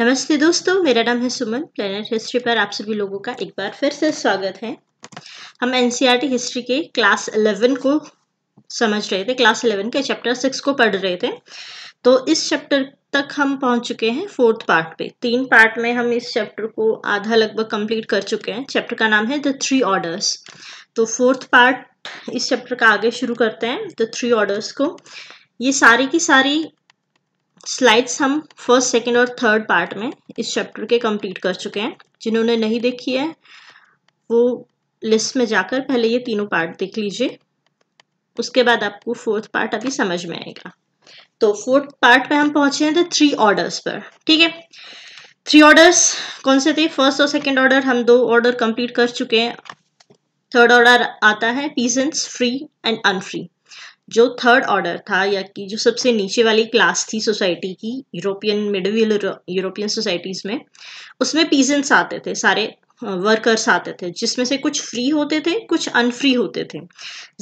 नमस्ते दोस्तों मेरा नाम है सुमन प्लेनेट हिस्ट्री पर आप सभी लोगों का एक बार फिर से स्वागत है हम एन हिस्ट्री e के क्लास 11 को समझ रहे थे क्लास 11 के चैप्टर 6 को पढ़ रहे थे तो इस चैप्टर तक हम पहुंच चुके हैं फोर्थ पार्ट पे तीन पार्ट में हम इस चैप्टर को आधा लगभग कंप्लीट कर चुके हैं चैप्टर का नाम है द थ्री ऑर्डर्स तो फोर्थ पार्ट इस चैप्टर का आगे शुरू करते हैं द थ्री ऑर्डर्स को ये सारी की सारी स्लाइड्स हम फर्स्ट सेकेंड और थर्ड पार्ट में इस चैप्टर के कंप्लीट कर चुके हैं जिन्होंने नहीं देखी है वो लिस्ट में जाकर पहले ये तीनों पार्ट देख लीजिए उसके बाद आपको फोर्थ पार्ट अभी समझ में आएगा तो फोर्थ पार्ट में हम पहुंचे हैं द थ्री ऑर्डर्स पर ठीक है थ्री ऑर्डर्स कौन से थे फर्स्ट और सेकेंड ऑर्डर हम दो ऑर्डर कंप्लीट कर चुके हैं थर्ड ऑर्डर आता है पीजेंट्स फ्री एंड अनफ्री जो थर्ड ऑर्डर था या कि जो सबसे नीचे वाली क्लास थी सोसाइटी की यूरोपियन मिडविल यूरोपियन सोसाइटीज़ में उसमें पीजेंट्स आते थे सारे वर्कर्स आते थे जिसमें से कुछ फ्री होते थे कुछ अनफ्री होते थे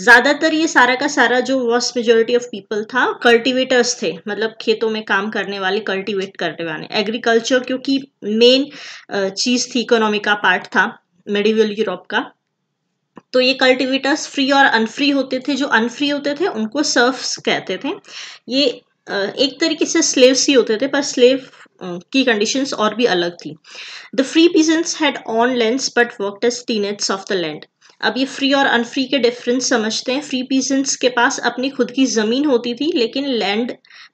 ज़्यादातर ये सारा का सारा जो वस्ट मेजोरिटी ऑफ पीपल था कल्टीवेटर्स थे मतलब खेतों में काम करने वाले कल्टीवेट करने वाले एग्रीकल्चर क्योंकि मेन चीज़ थी इकोनॉमी का पार्ट था मेडिवल यूरोप का तो ये कल्टिवेटर्स फ्री और अनफ्री होते थे जो अनफ्री होते थे उनको सर्फ्स कहते थे ये एक तरीके से स्लेव्स ही होते थे पर स्लेव की कंडीशंस और भी अलग थी the free peasants had on land but work as tenants of the land अब ये फ्री और अनफ्री के डिफरेंस समझते हैं फ्री पीजेंट्स के पास अपनी खुद की ज़मीन होती थी लेकिन लैंड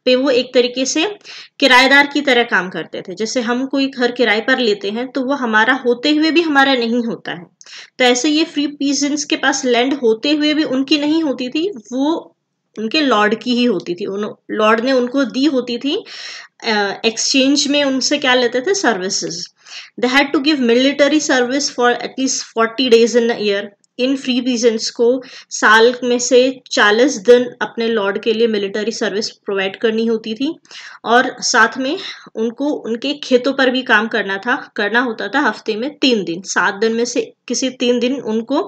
पे वो एक तरीके से किराएदार की तरह काम करते थे जैसे हम कोई घर किराए पर लेते हैं तो वो हमारा होते हुए भी हमारा नहीं होता है तो ऐसे ये फ्री पीजेंट्स के पास लैंड होते हुए भी उनकी नहीं होती थी वो उनके लॉर्ड की ही होती थी उन लॉर्ड ने उनको दी होती थी एक्सचेंज में उनसे क्या लेते थे services they had to give military service for at least forty days in year इन फ्री रीजन्स को साल में से 40 दिन अपने लॉर्ड के लिए मिलिट्री सर्विस प्रोवाइड करनी होती थी और साथ में उनको उनके खेतों पर भी काम करना था करना होता था हफ्ते में तीन दिन सात दिन में से किसी तीन दिन उनको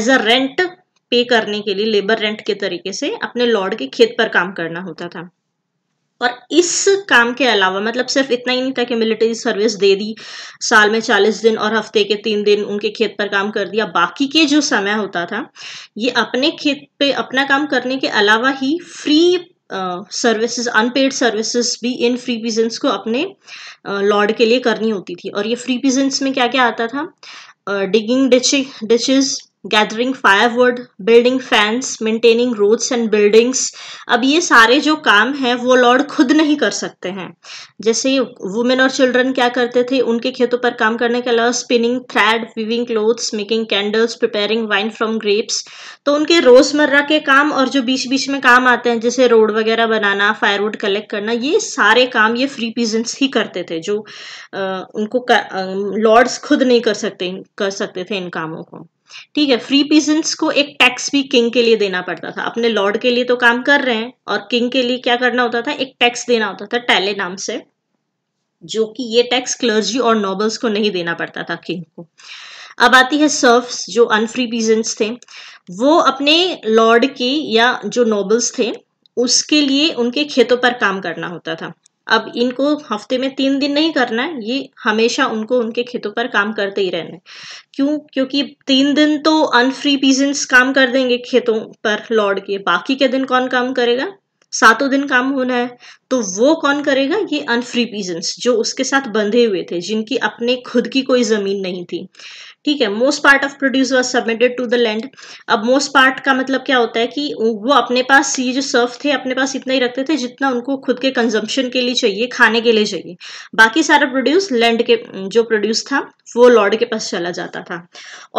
एज अ रेंट पे करने के लिए लेबर रेंट के तरीके से अपने लॉर्ड के खेत पर काम करना होता था और इस काम के अलावा मतलब सिर्फ इतना ही नहीं था कि मिलिट्री सर्विस दे दी साल में चालीस दिन और हफ्ते के तीन दिन उनके खेत पर काम कर दिया बाकी के जो समय होता था ये अपने खेत पे अपना काम करने के अलावा ही फ्री सर्विसेज अनपेड सर्विसेज भी इन फ्री पिजेंस को अपने लॉर्ड uh, के लिए करनी होती थी और ये फ्री पिजेंस में क्या क्या आता था digging ditching ditches gathering firewood building fences maintaining roads and buildings अब ये सारे जो काम हैं वो लॉर्ड खुद नहीं कर सकते हैं जैसे वुमेन और चिल्ड्रन क्या करते थे उनके खेतों पर काम करने के अलावा spinning thread weaving clothes making candles preparing wine from grapes तो उनके रोज़मर्रा के काम और जो बीच बीच में काम आते हैं जैसे रोड वगैरह बनाना फायरवुड कलेक्ट करना ये सारे काम ये फ्री पीजेंट्स ही करते थे जो आ, उनको लॉर्ड्स खुद नहीं कर सकते कर सकते थे इन कामों को ठीक है फ्री पीजेंट्स को एक टैक्स भी किंग के लिए देना पड़ता था अपने लॉर्ड के लिए तो काम कर रहे हैं और किंग के लिए क्या करना होता था एक टैक्स देना होता था टैले नाम से जो कि ये टैक्स क्लर्जी और नॉबल्स को नहीं देना पड़ता था किंग को अब आती है सर्फ्स जो अनफ्री पीजेंट्स थे वो अपने लॉर्ड की या जो नॉबल्स थे उसके लिए उनके खेतों पर काम करना होता था अब इनको हफ्ते में तीन दिन नहीं करना है ये हमेशा उनको उनके खेतों पर काम करते ही रहना है क्यों क्योंकि तीन दिन तो अनफ्री पीजेंट्स काम कर देंगे खेतों पर लौट के बाकी के दिन कौन काम करेगा सातों दिन काम होना है तो वो कौन करेगा ये अनफ्री पीजेंट्स जो उसके साथ बंधे हुए थे जिनकी अपने खुद की कोई ज़मीन नहीं थी ठीक है most part of produce was submitted to the land अब मोस्ट पार्ट का मतलब क्या होता है कि वो अपने पास ये जो सर्फ थे अपने पास इतना ही रखते थे जितना उनको खुद के कंजम्पशन के लिए चाहिए खाने के लिए चाहिए बाकी सारा प्रोड्यूस लैंड के जो प्रोड्यूस था वो लॉर्ड के पास चला जाता था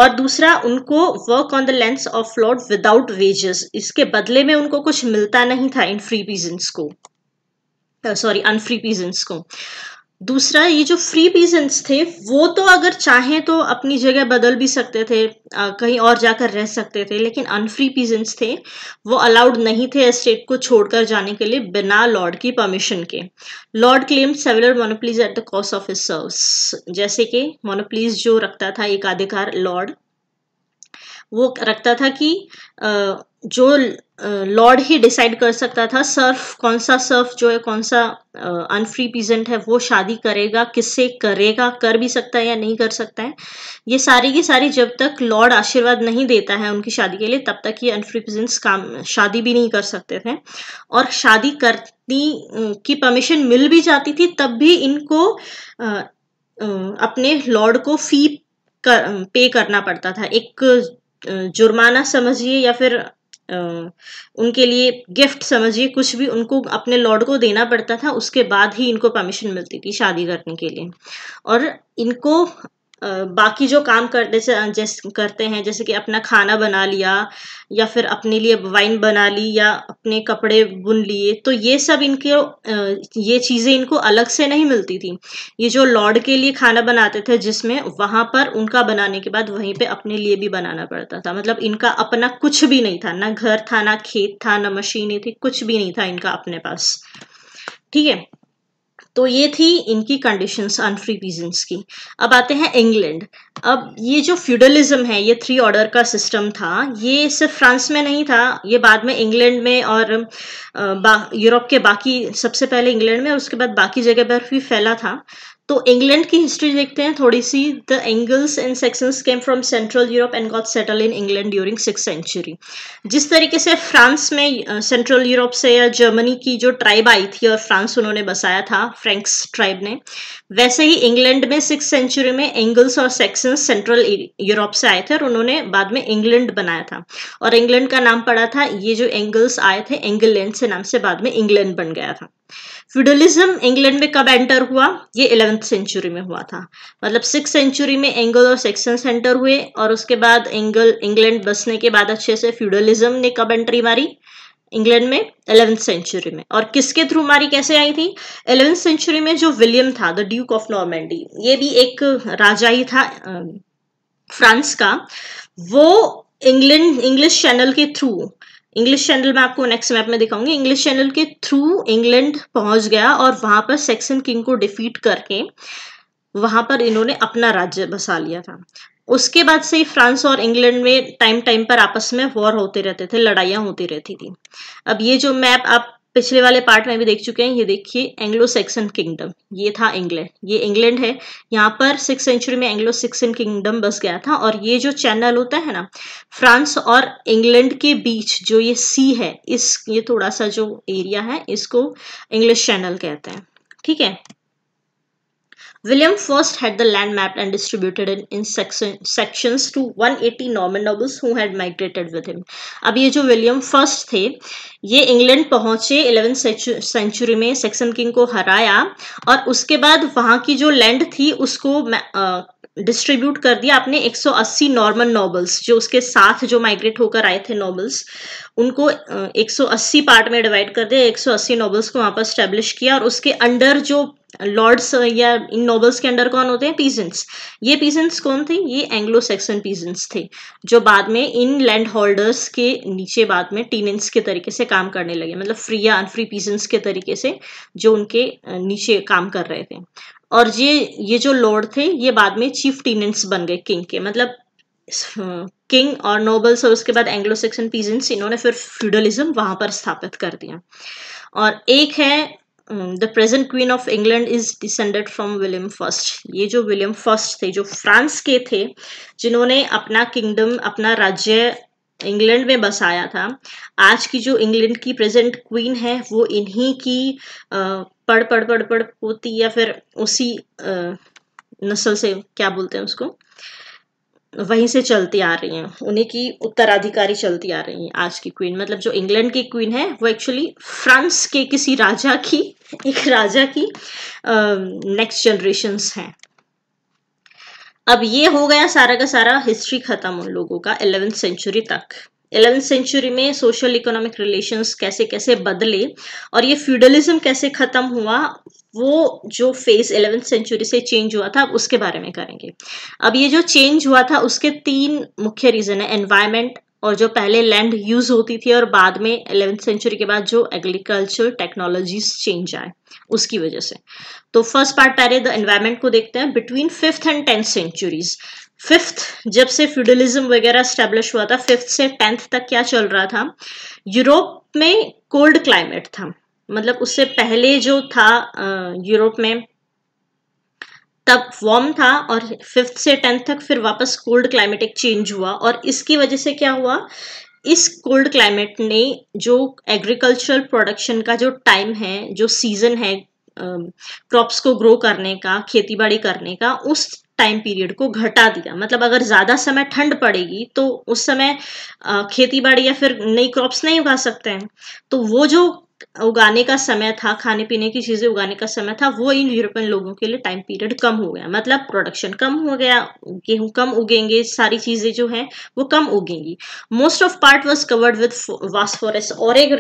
और दूसरा उनको work on the lands of lord without wages इसके बदले में उनको कुछ मिलता नहीं था इन फ्री पीजेंट्स को सॉरी अनफ्री पीजेंट्स को दूसरा ये जो फ्री पीजेंट्स थे वो तो अगर चाहें तो अपनी जगह बदल भी सकते थे आ, कहीं और जाकर रह सकते थे लेकिन अनफ्री पीजेंट्स थे वो अलाउड नहीं थे एस्टेट को छोड़कर जाने के लिए बिना लॉर्ड की परमिशन के lord claim several monopolies at the cost of his serfs जैसे कि मोनोप्लीज जो रखता था एकाधिकार लॉर्ड वो रखता था कि जो लॉर्ड ही डिसाइड कर सकता था सर्फ कौन सा सर्फ जो है कौन सा अनफ्री पीजेंट है वो शादी करेगा किससे करेगा कर भी सकता है या नहीं कर सकता है ये सारी की सारी जब तक लॉर्ड आशीर्वाद नहीं देता है उनकी शादी के लिए तब तक ये अनफ्री पीजेंट्स काम शादी भी नहीं कर सकते थे और शादी करती की परमिशन मिल भी जाती थी तब भी इनको अपने लॉर्ड को फी कर, पे करना पड़ता था एक जुर्माना समझिए या फिर उनके लिए गिफ्ट समझिए कुछ भी उनको अपने लॉर्ड को देना पड़ता था उसके बाद ही इनको परमिशन मिलती थी शादी करने के लिए और इनको बाकी जो काम करते से जैसे करते हैं जैसे कि अपना खाना बना लिया या फिर अपने लिए वाइन बना ली या अपने कपड़े बुन लिए तो ये सब इनके ये चीज़ें इनको अलग से नहीं मिलती थी ये जो लॉर्ड के लिए खाना बनाते थे जिसमें वहाँ पर उनका बनाने के बाद वहीं पे अपने लिए भी बनाना पड़ता था मतलब इनका अपना कुछ भी नहीं था ना घर था ना खेत था ना मशीनें थी कुछ भी नहीं था इनका अपने पास ठीक है तो ये थी इनकी कंडीशंस अनफ्री रीजन्स की अब आते हैं इंग्लैंड अब ये जो फ्यूडलिज्म है ये थ्री ऑर्डर का सिस्टम था ये सिर्फ फ्रांस में नहीं था ये बाद में इंग्लैंड में और यूरोप के बाकी सबसे पहले इंग्लैंड में और उसके बाद बाकी जगह पर भी फैला था तो इंग्लैंड की हिस्ट्री देखते हैं थोड़ी सी the Angles and Saxons came from central Europe and got settle in England during six century जिस तरीके से फ्रांस में सेंट्रल uh, यूरोप से या जर्मनी की जो ट्राइब आई थी और फ्रांस उन्होंने बसाया था फ्रेंक्स ट्राइब ने वैसे ही इंग्लैंड में सिक्स सेंचुरी में एंगल्स और सेक्शंस सेंट्रल यूरोप से आए थे और उन्होंने बाद में इंग्लैंड बनाया था और इंग्लैंड का नाम पड़ा था ये जो एंगल्स आए थे एंगलैंड से नाम से बाद में इंग्लैंड बन गया था फ्यूडलिज्म इंग्लैंड में कब एंटर हुआ ये इलेवेंथ सेंचुरी में हुआ था मतलब सिक्स सेंचुरी में एंगल और सेक्शन सेंटर हुए और उसके बाद एंगल इंग्लैंड बसने के बाद अच्छे से फ्यूडलिज्म ने कब एंट्री मारी इंग्लैंड में एलेवेंथ सेंचुरी में और किसके थ्रू मारी कैसे आई थी एलेवेंथ सेंचुरी में जो विलियम था द ड्यूक ऑफ नॉर्मेंडी ये भी एक राजा ही था फ्रांस का वो इंग्लैंड इंग्लिश चैनल के थ्रू इंग्लिश चैनल में आपको नेक्स्ट मैप में दिखाऊंगी इंग्लिश चैनल के थ्रू इंग्लैंड पहुंच गया और वहां पर सेक्सन किंग को डिफीट करके वहां पर इन्होंने अपना राज्य बसा लिया था उसके बाद से फ्रांस और इंग्लैंड में टाइम टाइम पर आपस में वॉर होते रहते थे लड़ाइयां होती रहती थी अब ये जो मैप आप पिछले वाले पार्ट में भी देख चुके हैं ये देखिए एंग्लो सेक्सन किंगडम ये था इंग्लैंड ये इंग्लैंड है यहाँ पर सिक्स सेंचुरी में एंग्लो सेक्सन किंगडम बस गया था और ये जो चैनल होता है ना फ्रांस और इंग्लैंड के बीच जो ये सी है इस ये थोड़ा सा जो एरिया है इसको इंग्लिश चैनल कहते हैं ठीक है William first had the land mapped and distributed in, in section, sections to 180 Norman nobles who had migrated with him. अब ये जो विलियम फर्स्ट थे ये इंग्लैंड पहुंचे 11th सेंचुरी में सेक्सन किंग को हराया और उसके बाद वहां की जो लैंड थी उसको आ, डिस्ट्रीब्यूट कर दिया अपने 180 नॉर्मल नॉबल्स जो उसके साथ जो माइग्रेट होकर आए थे नॉबल्स उनको 180 पार्ट में डिवाइड कर दिया 180 नॉबल्स को वहां पर स्टैब्लिश किया और उसके अंडर जो लॉर्ड्स या इन नोबल्स के अंडर कौन होते हैं पीजेंट्स ये पीजेंट्स कौन थे ये एंग्लो सेक्सन पीजेंट्स थे जो बाद में इन लैंड होल्डर्स के नीचे बाद में टीनेंट्स के तरीके से काम करने लगे मतलब फ्री या अनफ्री पीजेंट्स के तरीके से जो उनके नीचे काम कर रहे थे और ये ये जो लॉर्ड थे ये बाद में चीफ टीनेंट्स बन गए किंग के मतलब किंग और नोबल्स और उसके बाद एंग्लो सेक्सन पीजेंट्स इन्होंने फिर फ्यूडलिज्म वहां पर स्थापित कर दिया और एक है the present queen of England is descended from William first ये जो विलियम फर्स्ट थे जो फ्रांस के थे जिन्होंने अपना किंगडम अपना राज्य इंग्लैंड में बसाया था आज की जो इंग्लैंड की प्रेजेंट क्वीन है वो इन्हीं की पढ़ पढ़ पढ़ पढ़ पोती या फिर उसी नस्ल से क्या बोलते हैं उसको वहीं से चलती आ रही हैं उन्हीं की उत्तराधिकारी चलती आ रही हैं आज की क्वीन मतलब जो इंग्लैंड की क्वीन है वो एक्चुअली फ्रांस के किसी राजा की एक राजा की नेक्स्ट जनरेशन हैं अब ये हो गया सारा का सारा हिस्ट्री खत्म उन लोगों का एलेवेंथ सेंचुरी तक एलेवेंथ सेंचुरी में सोशल इकोनॉमिक रिलेशंस कैसे कैसे बदले और ये फ्यूडलिज्म कैसे ख़त्म हुआ वो जो फेज एलेवेंथ सेंचुरी से चेंज हुआ था अब उसके बारे में करेंगे अब ये जो चेंज हुआ था उसके तीन मुख्य रीज़न है एनवायरमेंट और जो पहले लैंड यूज होती थी और बाद में एलेवेंथ सेंचुरी के बाद जो एग्रीकल्चर टेक्नोलॉजीज चेंज आए उसकी वजह से तो फर्स्ट पार्ट पहले द एनवायरमेंट को देखते हैं between fifth and tenth centuries fifth जब से फ्यूडलिज्म वगैरह स्टेब्लिश हुआ था फिफ्थ से टेंथ तक क्या चल रहा था यूरोप में कोल्ड क्लाइमेट था मतलब उससे पहले जो था यूरोप में तब वार्म था और फिफ्थ से टेंथ तक फिर वापस कोल्ड क्लाइमेटिक चेंज हुआ और इसकी वजह से क्या हुआ इस कोल्ड क्लाइमेट ने जो एग्रीकल्चरल प्रोडक्शन का जो टाइम है जो सीजन है क्रॉप्स को ग्रो करने का खेती बाड़ी करने का उस टाइम पीरियड को घटा दिया मतलब अगर ज़्यादा समय ठंड पड़ेगी तो उस समय खेती बाड़ी या फिर नई क्रॉप्स नहीं उगा सकते हैं तो वो जो उगाने का समय था खाने पीने की चीज़ें उगाने का समय था वो इन यूरोपियन लोगों के लिए टाइम पीरियड कम हो गया मतलब प्रोडक्शन कम हो गया गेहूँ कम उगेंगे सारी चीज़ें जो है वो कम उगेंगी most of part was covered with वास और एक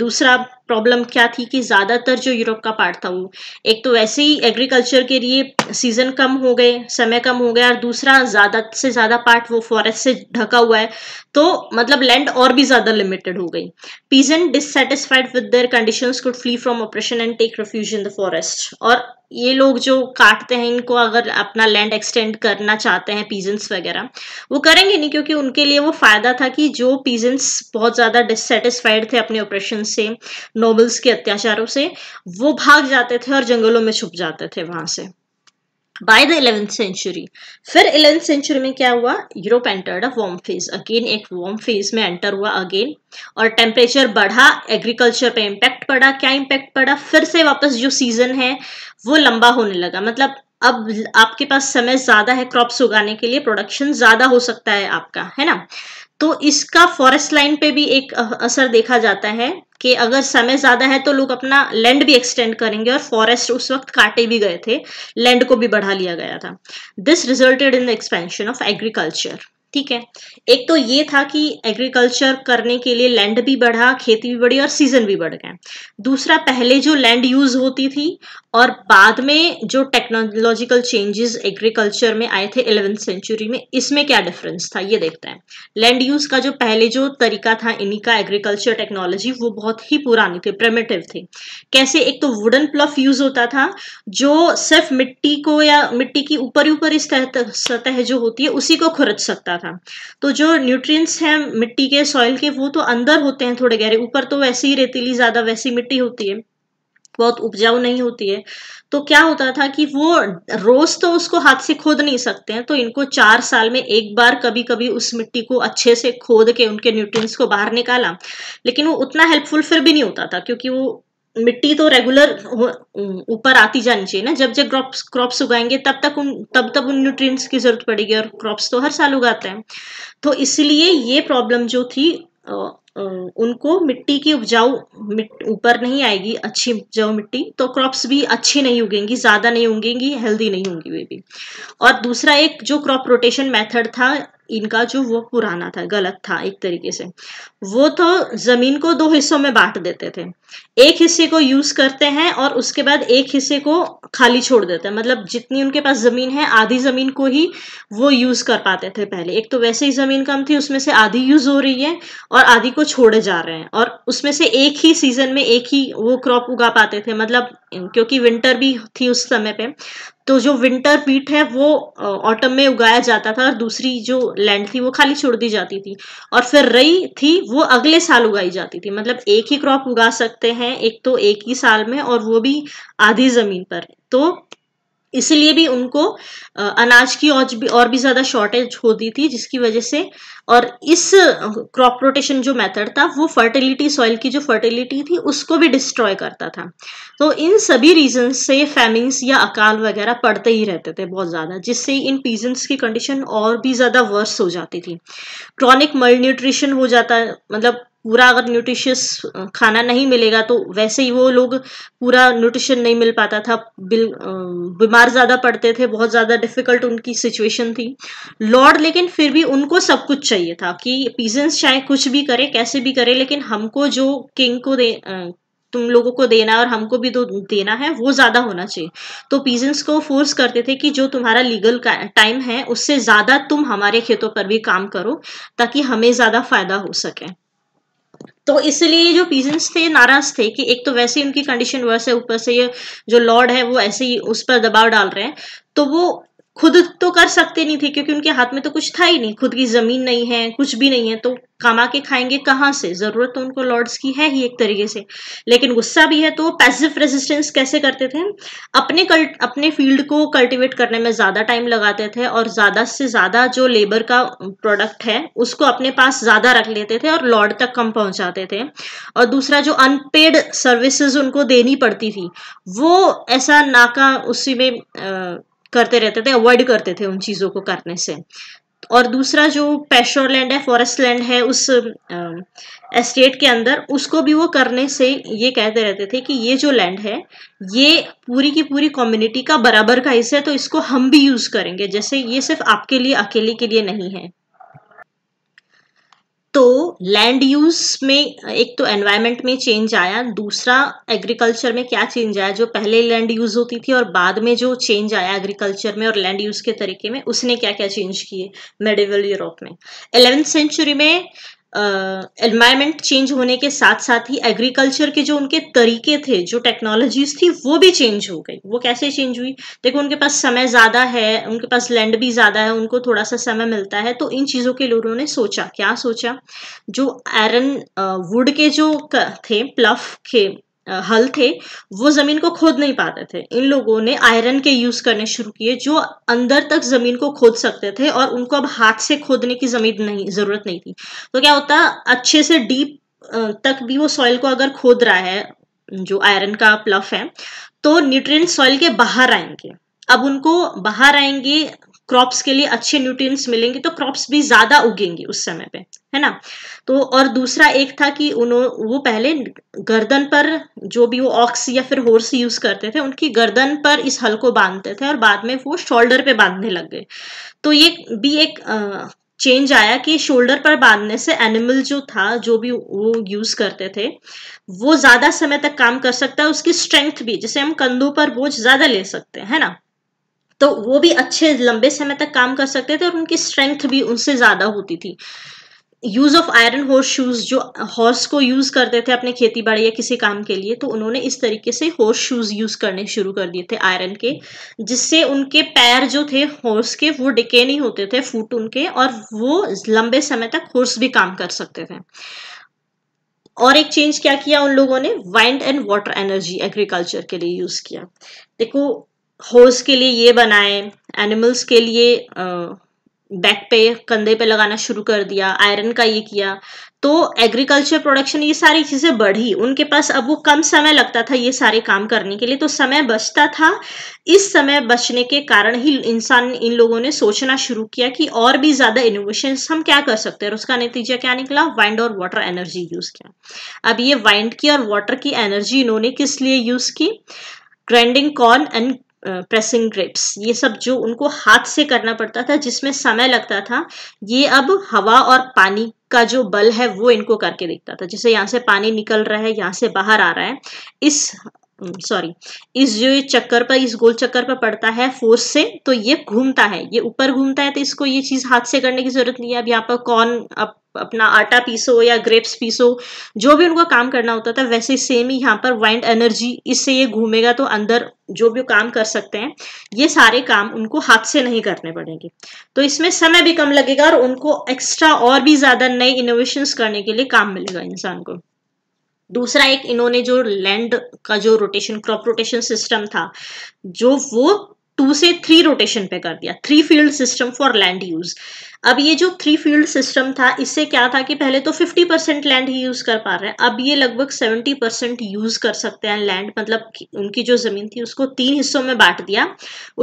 दूसरा प्रॉब्लम क्या थी कि ज़्यादातर जो यूरोप का पार्ट था वो एक तो वैसे ही एग्रीकल्चर के लिए सीज़न कम हो गए समय कम हो गया और दूसरा ज़्यादा से ज़्यादा पार्ट वो फॉरेस्ट से ढका हुआ है तो मतलब लैंड और भी ज़्यादा लिमिटेड हो गई peasant dissatisfied with their conditions could flee from oppression and take refuge in the forest or ये लोग जो काटते हैं इनको अगर अपना लैंड एक्सटेंड करना चाहते हैं पीजेंट्स वगैरह वो करेंगे नहीं क्योंकि उनके लिए वो फ़ायदा था कि जो पीजेंट्स बहुत ज़्यादा डिससेटिस्फाइड थे अपने ऑपरेशन से नोबल्स के अत्याचारों से वो भाग जाते थे और जंगलों में छुप जाते थे वहां से बाय द इलेवेंथ सेंचुरी फिर इलेवेंथ सेंचुरी में क्या हुआ Europe entered a warm phase again एक वार्म फेज में एंटर हुआ अगेन और टेम्परेचर बढ़ा एग्रीकल्चर पे इम्पैक्ट पड़ा क्या इम्पैक्ट पड़ा फिर से वापस जो सीजन है वो लंबा होने लगा मतलब अब आपके पास समय ज्यादा है क्रॉप्स उगाने के लिए प्रोडक्शन ज्यादा हो सकता है आपका है ना तो इसका फॉरेस्ट लाइन पे भी एक असर देखा जाता है कि अगर समय ज़्यादा है तो लोग अपना लैंड भी एक्सटेंड करेंगे और फॉरेस्ट उस वक्त काटे भी गए थे लैंड को भी बढ़ा लिया गया था this resulted in the expansion of agriculture ठीक है एक तो ये था कि एग्रीकल्चर करने के लिए लैंड भी बढ़ा खेती भी बढ़ी और सीजन भी बढ़ गए दूसरा पहले जो लैंड यूज होती थी और बाद में जो टेक्नोलॉजिकल चेंजेस एग्रीकल्चर में आए थे इलेवेंथ सेंचुरी में इसमें क्या डिफरेंस था ये देखते हैं लैंड यूज का जो पहले जो तरीका था इन्हीं का एग्रीकल्चर टेक्नोलॉजी वो बहुत ही पुरानी थी प्रेमेटिव थी कैसे एक तो वुडन प्लफ यूज होता था जो सिर्फ मिट्टी को या मिट्टी की ऊपर ऊपर इस सतह जो होती है उसी को खुरच सकता था तो जो न्यूट्रिएंट्स हैं मिट्टी के सॉइल के वो तो अंदर होते हैं थोड़े गहरे ऊपर तो वैसे ही रेतीली ज़्यादा वैसी मिट्टी होती है बहुत उपजाऊ नहीं होती है तो क्या होता था कि वो रोज तो उसको हाथ से खोद नहीं सकते हैं तो इनको चार साल में एक बार कभी कभी उस मिट्टी को अच्छे से खोद के उनके न्यूट्रिएंट्स को बाहर निकाला लेकिन वो उतना हेल्पफुल फिर भी नहीं होता था क्योंकि वो मिट्टी तो रेगुलर ऊपर आती जानी चाहिए ना जब जब क्रॉप्स क्रॉप्स उगाएंगे तब तक उन तब तब उन न्यूट्रिएंट्स की जरूरत पड़ेगी और क्रॉप्स तो हर साल उगाते हैं तो इसलिए ये प्रॉब्लम जो थी उनको मिट्टी की उपजाऊ ऊपर नहीं आएगी अच्छी उपजाऊ मिट्टी तो क्रॉप्स भी अच्छी नहीं उगेंगी ज़्यादा नहीं उगेंगी हेल्दी नहीं होंगी वे भी और दूसरा एक जो क्रॉप रोटेशन मेथड था इनका जो वो पुराना था गलत था एक तरीके से वो तो जमीन को दो हिस्सों में बांट देते थे एक हिस्से को यूज करते हैं और उसके बाद एक हिस्से को खाली छोड़ देते हैं मतलब जितनी उनके पास जमीन है आधी जमीन को ही वो यूज कर पाते थे पहले एक तो वैसे ही जमीन कम थी उसमें से आधी यूज हो रही है और आधी को छोड़े जा रहे हैं और उसमें से एक ही सीजन में एक ही वो क्रॉप उगा पाते थे मतलब क्योंकि विंटर भी थी उस समय पे तो जो विंटर पीट है वो ऑटम में उगाया जाता था और दूसरी जो लैंड थी वो खाली छोड़ दी जाती थी और फिर रई थी वो अगले साल उगाई जाती थी मतलब एक ही क्रॉप उगा सकते हैं एक तो एक ही साल में और वो भी आधी जमीन पर तो इसलिए भी उनको अनाज की और भी और भी ज़्यादा शॉर्टेज होती थी जिसकी वजह से और इस क्रॉप रोटेशन जो मेथड था वो फर्टिलिटी सॉइल की जो फर्टिलिटी थी उसको भी डिस्ट्रॉय करता था तो इन सभी रीजन से फैमिंग्स या अकाल वगैरह पड़ते ही रहते थे बहुत ज़्यादा जिससे इन पीजेंट्स की कंडीशन और भी ज़्यादा वर्स हो जाती थी क्रॉनिक मल न्यूट्रिशन हो जाता मतलब पूरा अगर न्यूट्रिशियस खाना नहीं मिलेगा तो वैसे ही वो लोग पूरा न्यूट्रिशन नहीं मिल पाता था बिल बीमार ज़्यादा पड़ते थे बहुत ज़्यादा डिफिकल्ट उनकी सिचुएशन थी लॉर्ड लेकिन फिर भी उनको सब कुछ चाहिए था कि पीजेंस चाहे कुछ भी करे कैसे भी करे लेकिन हमको जो किंग को दे तुम लोगों को देना और हमको भी तो देना है वो ज़्यादा होना चाहिए तो पीजेंस को फोर्स करते थे कि जो तुम्हारा लीगल टाइम है उससे ज़्यादा तुम हमारे खेतों पर भी काम करो ताकि हमें ज़्यादा फायदा हो सके तो इसलिए जो पीजेंस थे नाराज थे कि एक तो वैसे ही उनकी कंडीशन वर्स है ऊपर से ये जो लॉर्ड है वो ऐसे ही उस पर दबाव डाल रहे हैं तो वो खुद तो कर सकते नहीं थे क्योंकि उनके हाथ में तो कुछ था ही नहीं खुद की जमीन नहीं है कुछ भी नहीं है तो कमा के खाएंगे कहाँ से जरूरत तो उनको लॉर्ड्स की है ही एक तरीके से लेकिन गुस्सा भी है तो पैसिव रेजिस्टेंस कैसे करते थे अपने कल, अपने फील्ड को कल्टीवेट करने में ज्यादा टाइम लगाते थे और ज्यादा से ज्यादा जो लेबर का प्रोडक्ट है उसको अपने पास ज्यादा रख लेते थे और लॉर्ड तक कम पहुंचाते थे और दूसरा जो अनपेड सर्विसेज उनको देनी पड़ती थी वो ऐसा नाका उसी में आ, करते रहते थे अवॉइड करते थे उन चीज़ों को करने से और दूसरा जो पेशोर लैंड है फॉरेस्ट लैंड है उस एस्टेट के अंदर उसको भी वो करने से ये कहते रहते थे कि ये जो लैंड है ये पूरी की पूरी कम्युनिटी का बराबर का हिस्सा है तो इसको हम भी यूज़ करेंगे जैसे ये सिर्फ आपके लिए अकेले के लिए नहीं है तो लैंड यूज में एक तो एनवायरमेंट में चेंज आया दूसरा एग्रीकल्चर में क्या चेंज आया जो पहले लैंड यूज होती थी और बाद में जो चेंज आया एग्रीकल्चर में और लैंड यूज के तरीके में उसने क्या क्या चेंज किए मेडिवल यूरोप में एलेवेंथ सेंचुरी में एनवायरमेंट चेंज होने के साथ साथ ही एग्रीकल्चर के जो उनके तरीके थे जो टेक्नोलॉजीज थी वो भी चेंज हो गई वो कैसे चेंज हुई देखो उनके पास समय ज़्यादा है उनके पास लैंड भी ज़्यादा है उनको थोड़ा सा समय मिलता है तो इन चीज़ों के लिए उन्होंने सोचा क्या सोचा जो एरन वुड के जो थे प्लफ के हल थे वो जमीन को खोद नहीं पाते थे इन लोगों ने आयरन के यूज करने शुरू किए जो अंदर तक जमीन को खोद सकते थे और उनको अब हाथ से खोदने की जमीन नहीं जरूरत नहीं थी तो क्या होता अच्छे से डीप तक भी वो सॉइल को अगर खोद रहा है जो आयरन का प्लफ है तो न्यूट्रिएंट सॉइल के बाहर आएंगे अब उनको बाहर आएंगे क्रॉप्स के लिए अच्छे न्यूट्रिएंट्स मिलेंगे तो क्रॉप्स भी ज्यादा उगेंगी उस समय पे है ना तो और दूसरा एक था कि उन्होंने वो पहले गर्दन पर जो भी वो ऑक्स या फिर होर्स यूज करते थे उनकी गर्दन पर इस हल को बांधते थे और बाद में वो शोल्डर पे बांधने लग गए तो ये भी एक आ, चेंज आया कि शोल्डर पर बांधने से एनिमल जो था जो भी वो यूज करते थे वो ज्यादा समय तक काम कर सकता है उसकी स्ट्रेंथ भी जैसे हम कंधों पर बोझ ज्यादा ले सकते हैं है ना तो वो भी अच्छे लंबे समय तक काम कर सकते थे और उनकी स्ट्रेंथ भी उनसे ज़्यादा होती थी use of iron horseshoes जो हॉर्स को यूज़ करते थे अपने खेती बाड़ी या किसी काम के लिए तो उन्होंने इस तरीके से हॉर्स शूज़ यूज़ करने शुरू कर दिए थे आयरन के जिससे उनके पैर जो थे हॉर्स के वो डिके नहीं होते थे फूट उनके और वो लंबे समय तक हॉर्स भी काम कर सकते थे और एक चेंज क्या किया उन लोगों ने wind and water energy agriculture के लिए यूज़ किया देखो होस के लिए ये बनाए एनिमल्स के लिए बैक पे कंधे पे लगाना शुरू कर दिया आयरन का ये किया तो एग्रीकल्चर प्रोडक्शन ये सारी चीज़ें बढ़ी उनके पास अब वो कम समय लगता था ये सारे काम करने के लिए तो समय बचता था इस समय बचने के कारण ही इंसान इन लोगों ने सोचना शुरू किया कि और भी ज़्यादा इनोवेशन हम क्या कर सकते हैं और उसका नतीजा क्या निकला वाइंड और वाटर एनर्जी यूज़ किया अब ये वाइंड की और वाटर की एनर्जी इन्होंने किस लिए यूज़ की grinding corn and pressing grapes ये सब जो उनको हाथ से करना पड़ता था जिसमें समय लगता था ये अब हवा और पानी का जो बल है वो इनको करके देखता था जैसे यहाँ से पानी निकल रहा है यहाँ से बाहर आ रहा है इस सॉरी hmm, इस जो ये चक्कर पर इस गोल चक्कर पर पड़ता है फोर्स से तो ये घूमता है ये ऊपर घूमता है तो इसको ये चीज हाथ से करने की जरूरत नहीं है अब यहाँ पर कौन अप, अपना आटा पीसो या ग्रेप्स पीसो जो भी उनको काम करना होता था वैसे सेम ही यहाँ पर वाइंड एनर्जी इससे ये घूमेगा तो अंदर जो भी काम कर सकते हैं ये सारे काम उनको हाथ से नहीं करने पड़ेंगे तो इसमें समय भी कम लगेगा और उनको एक्स्ट्रा और भी ज्यादा नए इनोवेशंस करने के लिए काम मिलेगा इंसान को दूसरा एक इन्होंने जो लैंड का जो रोटेशन क्रॉप रोटेशन सिस्टम था जो वो टू से थ्री रोटेशन पे कर दिया three field system for land use अब ये जो थ्री फील्ड सिस्टम था इससे क्या था कि पहले तो 50 परसेंट लैंड ही यूज कर पा रहे हैं अब ये लगभग 70 परसेंट यूज कर सकते हैं लैंड मतलब उनकी जो जमीन थी उसको तीन हिस्सों में बांट दिया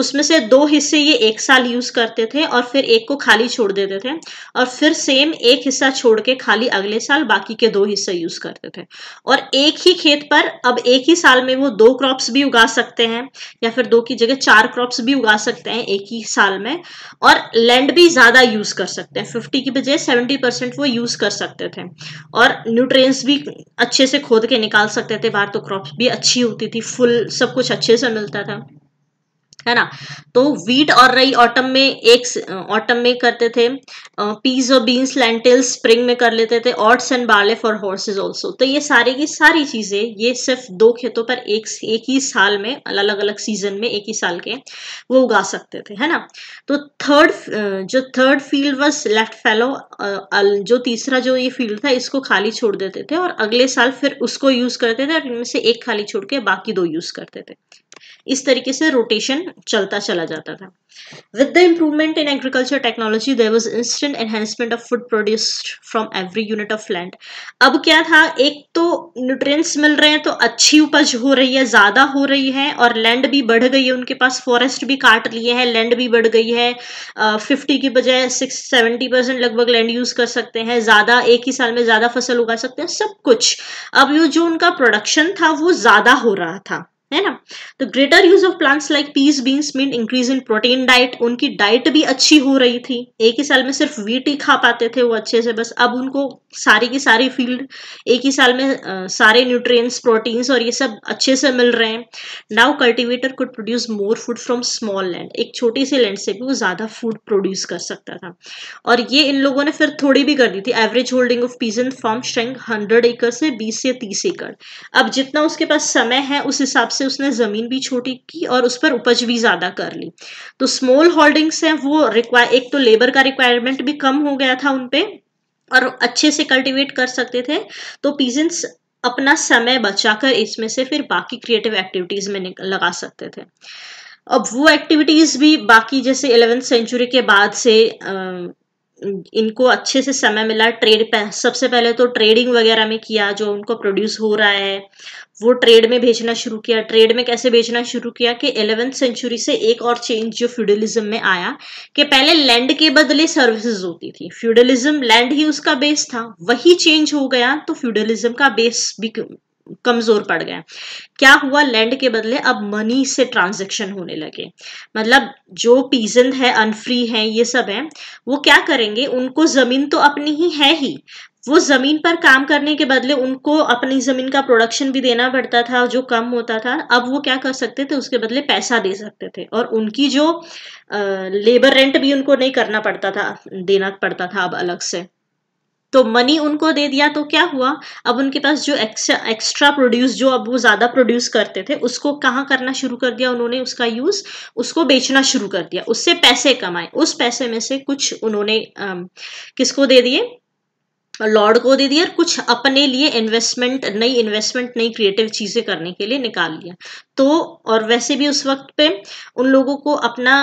उसमें से दो हिस्से ये एक साल यूज करते थे और फिर एक को खाली छोड़ देते थे और फिर सेम एक हिस्सा छोड़ के खाली अगले साल बाकी के दो हिस्से यूज करते थे और एक ही खेत पर अब एक ही साल में वो दो क्रॉप्स भी उगा सकते हैं या फिर दो की जगह चार क्रॉप्स भी उगा सकते हैं एक ही साल में और लैंड भी ज्यादा यूज यूज़ कर सकते हैं फिफ्टी की बजाय सेवेंटी परसेंट वो यूज़ कर सकते थे और न्यूट्रिएंट्स भी अच्छे से खोद के निकाल सकते थे बाहर तो क्रॉप्स भी अच्छी होती थी फुल सब कुछ अच्छे से मिलता था है ना तो वीट और रई ऑटम में एक ऑटम में करते थे पीज और बीन्स लेंटिल्स स्प्रिंग में कर लेते थे oats and barley for horses also तो ये सारे की सारी चीज़ें ये सिर्फ दो खेतों पर एक एक ही साल में अलग अलग सीजन में एक ही साल के वो उगा सकते थे है ना तो थर्ड जो third field was left fallow जो तीसरा जो ये फील्ड था इसको खाली छोड़ देते थे और अगले साल फिर उसको यूज़ करते थे और इनमें से एक खाली छोड़ के बाकी दो यूज़ करते थे इस तरीके से रोटेशन चलता चला जाता था with the improvement in agriculture technology there was instant enhancement of food produced from every unit of land अब क्या था एक तो न्यूट्रिएंट्स मिल रहे हैं तो अच्छी उपज हो रही है ज़्यादा हो रही है और लैंड भी बढ़ गई है उनके पास फॉरेस्ट भी काट लिए हैं लैंड भी बढ़ गई है फिफ्टी की बजाय सिक्स सेवेंटी परसेंट लगभग लैंड यूज़ कर सकते हैं ज़्यादा एक ही साल में ज़्यादा फसल उगा सकते हैं सब कुछ अब ये जो उनका प्रोडक्शन था वो ज़्यादा हो रहा था है ना तो greater use of plants like peas beans mean increase in protein diet उनकी डाइट भी अच्छी हो रही थी एक ही साल में सिर्फ वीट ही खा पाते थे वो अच्छे से बस अब उनको सारी की सारी फील्ड एक ही साल में आ, सारे न्यूट्रिएंट्स प्रोटीन्स और ये सब अच्छे से मिल रहे हैं now cultivator could produce more food from small land एक छोटी सी लैंड से भी वो ज़्यादा फूड प्रोड्यूस कर सकता था और ये इन लोगों ने फिर थोड़ी भी कर दी थी average holding of peasant farm shrank hundred एकड़ से बीस से तीस एकड़ अब जितना उसके पास समय है उस हिसाब से से उसने ज़मीन भी छोटी की और उस पर उपज भी ज़्यादा कर ली तो स्मॉल होल्डिंग्स हैं वो रिक्वायर एक तो लेबर का रिक्वायरमेंट भी कम हो गया था उनपे और अच्छे से कल्टिवेट कर सकते थे तो पीजेंट्स अपना समय बचाकर इसमें से फिर बाकी क्रिएटिव एक्टिविटीज में लगा सकते थे अब वो एक्टिविटीज भी बाकी जैसे इलेवेंथ सेंचुरी के बाद से इनको अच्छे से समय मिला ट्रेड सबसे पहले तो ट्रेडिंग वगैरह में किया जो उनको प्रोड्यूस हो रहा है वो ट्रेड में भेजना शुरू किया ट्रेड में कैसे भेजना शुरू किया कि एलेवेंथ सेंचुरी से एक और चेंज जो फ्यूडलिज्म में आया कि पहले लैंड के बदले सर्विसेज होती थी फ्यूडलिज्म लैंड ही उसका बेस था वही चेंज हो गया तो फ्यूडलिज्म का बेस भी कमजोर पड़ गए क्या हुआ लैंड के बदले अब मनी से ट्रांजेक्शन होने लगे मतलब जो पीजन है अनफ्री है ये सब है वो क्या करेंगे उनको जमीन तो अपनी ही है ही वो जमीन पर काम करने के बदले उनको अपनी जमीन का प्रोडक्शन भी देना पड़ता था जो कम होता था अब वो क्या कर सकते थे उसके बदले पैसा दे सकते थे और उनकी जो लेबर रेंट भी उनको नहीं करना पड़ता था देना पड़ता था अब अलग से तो मनी उनको दे दिया तो क्या हुआ अब उनके पास जो एक्स्ट्रा एक्स्ट्रा प्रोड्यूस जो अब वो ज़्यादा प्रोड्यूस करते थे उसको कहाँ करना शुरू कर दिया उन्होंने उसका यूज़ उसको बेचना शुरू कर दिया उससे पैसे कमाए उस पैसे में से कुछ उन्होंने आ, किसको दे दिए लॉर्ड को दे दिया और कुछ अपने लिए इन्वेस्टमेंट नई इन्वेस्टमेंट नई क्रिएटिव चीज़ें करने के लिए निकाल लिया तो और वैसे भी उस वक्त पे उन लोगों को अपना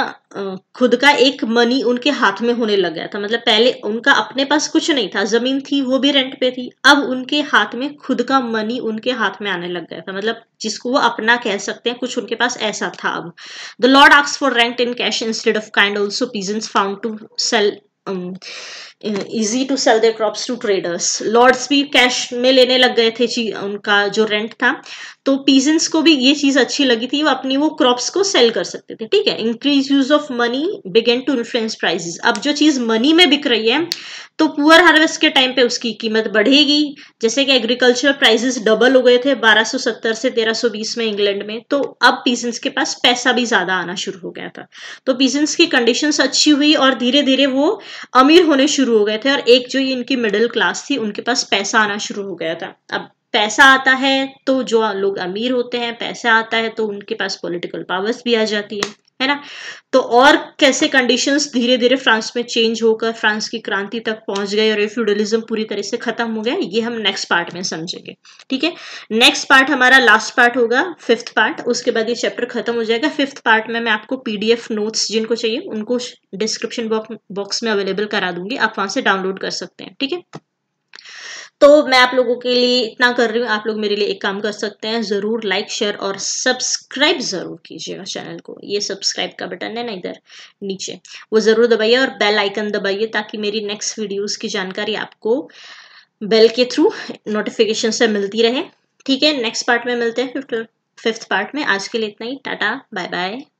खुद का एक मनी उनके हाथ में होने लग गया था मतलब पहले उनका अपने पास कुछ नहीं था ज़मीन थी वो भी रेंट पे थी अब उनके हाथ में खुद का मनी उनके हाथ में आने लग गया था मतलब जिसको वो अपना कह सकते हैं कुछ उनके पास ऐसा था अब the lord asks for rent in cash instead of kind also peasants found to sell easy to sell their crops to traders lords भी कैश में लेने लग गए थे उनका जो रेंट था तो पीजेंट्स को भी ये चीज़ अच्छी लगी थी वो अपनी वो क्रॉप्स को सेल कर सकते थे ठीक है increase use of money began to influence prices अब जो चीज़ मनी में बिक रही है तो पुअर हार्वेस्ट के टाइम पे उसकी कीमत बढ़ेगी जैसे कि एग्रीकल्चर प्राइजेस डबल हो गए थे 1270 से 1320 में इंग्लैंड में तो अब पीजेंट्स के पास पैसा भी ज़्यादा आना शुरू हो गया था तो पीजेंट्स की कंडीशन अच्छी हुई और धीरे धीरे वो अमीर होने शुरू शुरू हो गए थे और एक जो ये इनकी मिडिल क्लास थी उनके पास पैसा आना शुरू हो गया था अब पैसा आता है तो जो लोग अमीर होते हैं पैसा आता है तो उनके पास पॉलिटिकल पावर्स भी आ जाती है है ना तो और कैसे कंडीशंस धीरे धीरे फ्रांस में चेंज होकर फ्रांस की क्रांति तक पहुंच गए और ये फ्यूडलिज्म पूरी तरह से खत्म हो गया ये हम नेक्स्ट पार्ट में समझेंगे ठीक है नेक्स्ट पार्ट हमारा लास्ट पार्ट होगा फिफ्थ पार्ट उसके बाद ये चैप्टर खत्म हो जाएगा फिफ्थ पार्ट में मैं आपको पीडीएफ नोट्स जिनको चाहिए उनको डिस्क्रिप्शन बॉक्स में अवेलेबल करा दूंगी आप वहां से डाउनलोड कर सकते हैं ठीक है तो मैं आप लोगों के लिए इतना कर रही हूँ आप लोग मेरे लिए एक काम कर सकते हैं ज़रूर लाइक शेयर और सब्सक्राइब ज़रूर कीजिएगा चैनल को ये सब्सक्राइब का बटन है ना इधर नीचे वो ज़रूर दबाइए और बेल आइकन दबाइए ताकि मेरी नेक्स्ट वीडियोज़ की जानकारी आपको बेल के थ्रू नोटिफिकेशन से मिलती रहे ठीक है नेक्स्ट पार्ट में मिलते हैं फिफ्थ पार्ट में आज के लिए इतना ही टाटा बाय बाय